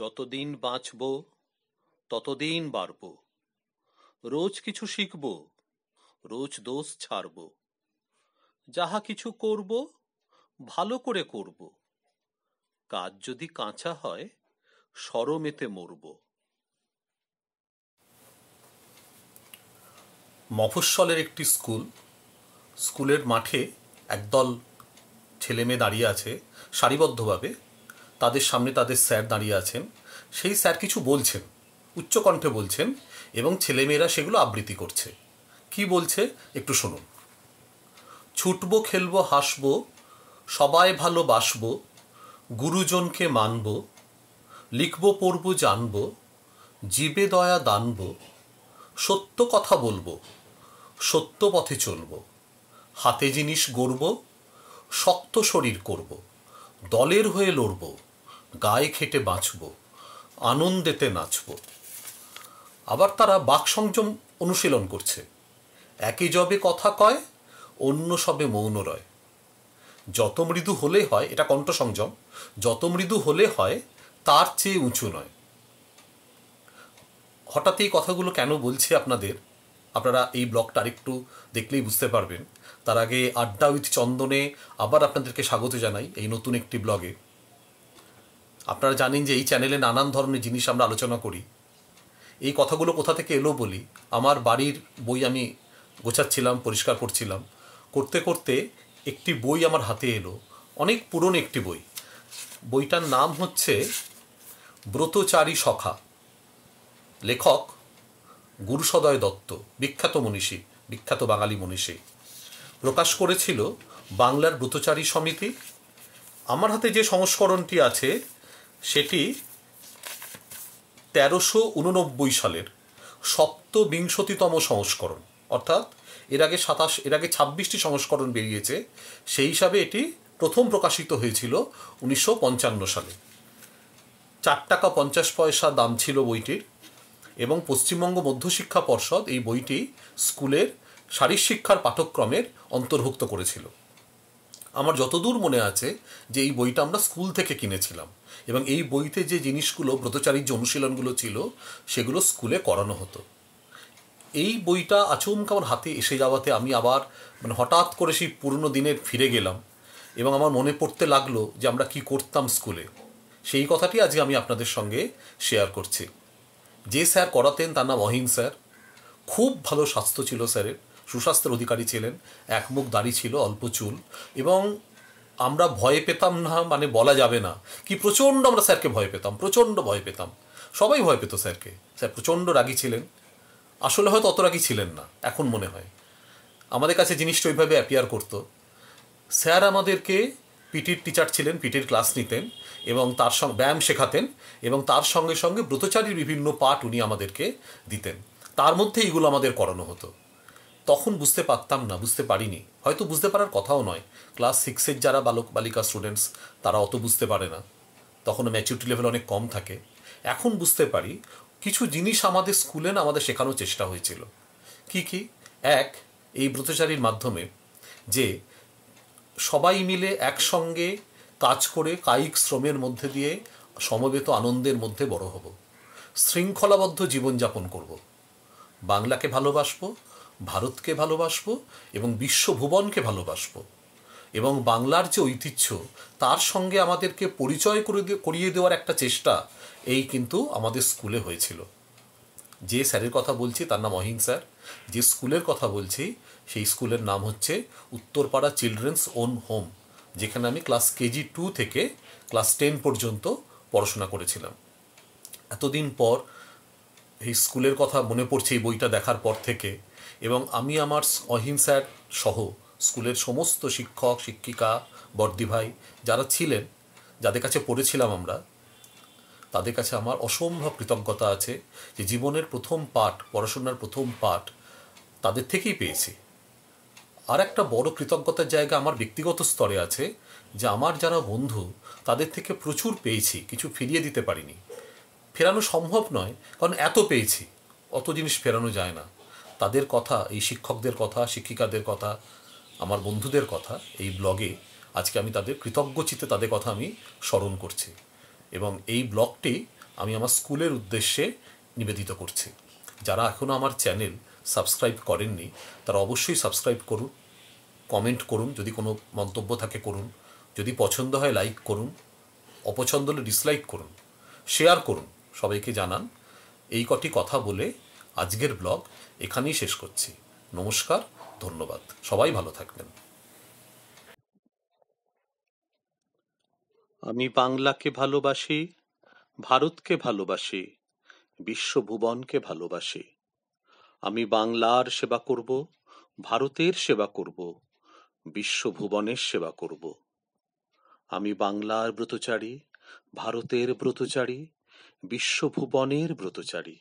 যতদিন বাঁচব ততদিন বাড়ব রোজ কিছু শিখব রোজ দোষ ছাড়ব যাহা কিছু করব ভালো করে করব কাজ যদি কাঁচা হয় সরমেতে মরব মফস্বলের একটি স্কুল স্কুলের মাঠে একদল ছেলেমেয়ে দাঁড়িয়ে আছে সারিবদ্ধভাবে তাদের সামনে তাদের স্যার দাঁড়িয়ে আছেন সেই স্যার কিছু বলছেন উচ্চকণ্ঠে বলছেন এবং ছেলেমেয়েরা সেগুলো আবৃত্তি করছে কি বলছে একটু শুনুন ছুটব খেলব হাসব সবাই ভালোবাসব গুরুজনকে মানব লিখব পড়ব জানব জীবে দয়া দানব সত্য কথা বলবো সত্য পথে চলব হাতে জিনিস গড়ব শক্ত শরীর করব দলের হয়ে লড়ব গায়ে খেটে বাঁচব আনন্দেতে নাচব আবার তারা বাকসংযম অনুশীলন করছে একই জবে কথা কয় অন্য সবে মৌন রয় যত মৃদু হলে হয় এটা কণ্ঠ সংযম যত মৃদু হলে হয় তার চেয়ে উঁচু নয় হঠাৎ এই কথাগুলো কেন বলছি আপনাদের আপনারা এই ব্লগটা আরেকটু দেখলেই বুঝতে পারবেন তার আগে আড্ডা উইথ চন্দনে আবার আপনাদেরকে স্বাগত জানাই এই নতুন একটি ব্লগে আপনারা জানেন যে এই চ্যানেলে নানান ধরনের জিনিস আমরা আলোচনা করি এই কথাগুলো কোথা থেকে এলো বলি আমার বাড়ির বই আমি গোছাচ্ছিলাম পরিষ্কার করছিলাম করতে করতে একটি বই আমার হাতে এলো অনেক পুরনো একটি বই বইটার নাম হচ্ছে ব্রতচারী সখা লেখক গুরুসদয় দত্ত বিখ্যাত মনীষী বিখ্যাত বাঙালি মনীষী প্রকাশ করেছিল বাংলার ব্রতচারী সমিতি আমার হাতে যে সংস্করণটি আছে সেটি তেরোশো উননব্বই সালের সপ্তবিংশতিতম সংস্করণ অর্থাৎ এর আগে সাতাশ এর আগে ছাব্বিশটি সংস্করণ বেরিয়েছে সেই হিসাবে এটি প্রথম প্রকাশিত হয়েছিল উনিশশো সালে চার টাকা পঞ্চাশ পয়সা দাম ছিল বইটির এবং পশ্চিমবঙ্গ মধ্যশিক্ষা পর্ষদ এই বইটি স্কুলের শারীর শিক্ষার পাঠ্যক্রমের অন্তর্ভুক্ত করেছিল আমার যতদূর মনে আছে যে এই বইটা আমরা স্কুল থেকে কিনেছিলাম এবং এই বইতে যে জিনিসগুলো ব্রতচারীর যে অনুশীলনগুলো ছিল সেগুলো স্কুলে করানো হতো এই বইটা আচমকা আমার হাতে এসে যাওয়াতে আমি আবার মানে হঠাৎ করে সেই পুরনো দিনের ফিরে গেলাম এবং আমার মনে পড়তে লাগলো যে আমরা কি করতাম স্কুলে সেই কথাটি আজকে আমি আপনাদের সঙ্গে শেয়ার করছি যে স্যার করাতেন তার নাম অহিম স্যার খুব ভালো স্বাস্থ্য ছিল স্যারের সুস্বাস্থ্যের অধিকারী ছিলেন একমুখ দাড়ি ছিল অল্প চুল এবং আমরা ভয় পেতাম না মানে বলা যাবে না কি প্রচণ্ড আমরা স্যারকে ভয় পেতাম প্রচণ্ড ভয় পেতাম সবাই ভয় পেত স্যারকে স্যার প্রচণ্ড রাগি ছিলেন আসলে হয়তো অত রাগি ছিলেন না এখন মনে হয় আমাদের কাছে জিনিসটা ওইভাবে অ্যাপিয়ার করতো স্যার আমাদেরকে পিটির টিচার ছিলেন পিটির ক্লাস নিতেন এবং তার সঙ্গে ব্যায়াম শেখাতেন এবং তার সঙ্গে সঙ্গে ব্রতচারীর বিভিন্ন পাঠ উনি আমাদেরকে দিতেন তার মধ্যে এইগুলো আমাদের করানো হতো তখন বুঝতে পারতাম না বুঝতে পারিনি হয়তো বুঝতে পারার কথাও নয় ক্লাস সিক্সের যারা বালক বালিকা স্টুডেন্টস তারা অত বুঝতে পারে না তখন ম্যাচুরিটি লেভেল অনেক কম থাকে এখন বুঝতে পারি কিছু জিনিস আমাদের স্কুলে না আমাদের শেখানোর চেষ্টা হয়েছিল কি কি এক এই ব্রতচারীর মাধ্যমে যে সবাই মিলে একসঙ্গে কাজ করে কায়িক শ্রমের মধ্যে দিয়ে সমবেত আনন্দের মধ্যে বড় হব শৃঙ্খলাবদ্ধ জীবনযাপন করব বাংলাকে ভালোবাসবো ভারতকে ভালোবাসবো এবং বিশ্ব ভুবনকে ভালোবাসবো এবং বাংলার যে ঐতিহ্য তার সঙ্গে আমাদেরকে পরিচয় করে করিয়ে দেওয়ার একটা চেষ্টা এই কিন্তু আমাদের স্কুলে হয়েছিল যে স্যারের কথা বলছি তার নাম অহিং স্যার যে স্কুলের কথা বলছি সেই স্কুলের নাম হচ্ছে উত্তরপাড়া চিলড্রেন্স ওন হোম যেখানে আমি ক্লাস কেজি টু থেকে ক্লাস টেন পর্যন্ত পড়াশোনা করেছিলাম এতদিন পর এই স্কুলের কথা মনে পড়ছে এই বইটা দেখার পর থেকে এবং আমি আমার অহিংসার সহ স্কুলের সমস্ত শিক্ষক শিক্ষিকা বর্দিভাই যারা ছিলেন যাদের কাছে পড়েছিলাম আমরা তাদের কাছে আমার অসম্ভব কৃতজ্ঞতা আছে যে জীবনের প্রথম পাঠ পড়াশোনার প্রথম পাঠ তাদের থেকেই পেয়েছি আর একটা বড় কৃতজ্ঞতার জায়গা আমার ব্যক্তিগত স্তরে আছে যে আমার যারা বন্ধু তাদের থেকে প্রচুর পেয়েছি কিছু ফিরিয়ে দিতে পারিনি ফেরানো সম্ভব নয় কারণ এত পেয়েছি অত জিনিস ফেরানো যায় না তাদের কথা এই শিক্ষকদের কথা শিক্ষিকাদের কথা আমার বন্ধুদের কথা এই ব্লগে আজকে আমি তাদের কৃতজ্ঞ চিত্তে তাদের কথা আমি স্মরণ করছি এবং এই ব্লগটি আমি আমার স্কুলের উদ্দেশ্যে নিবেদিত করছি যারা এখনও আমার চ্যানেল সাবস্ক্রাইব করেননি তারা অবশ্যই সাবস্ক্রাইব করুন কমেন্ট করুন যদি কোনো মন্তব্য থাকে করুন যদি পছন্দ হয় লাইক করুন অপছন্দ হলে ডিসলাইক করুন শেয়ার করুন সবাইকে জানান এই কটি কথা বলে আজকের ব্লগ এখানেই শেষ করছি নমস্কার ধন্যবাদ সবাই ভালো থাকবেন আমি বাংলাকে ভালোবাসি ভারতকে ভালোবাসি বিশ্বভুবনকে ভালোবাসি আমি বাংলার সেবা করব ভারতের সেবা করব বিশ্বভুবনের সেবা করব আমি বাংলার ব্রতচারী ভারতের ব্রতচারী বিশ্বভুবনের ব্রতচারী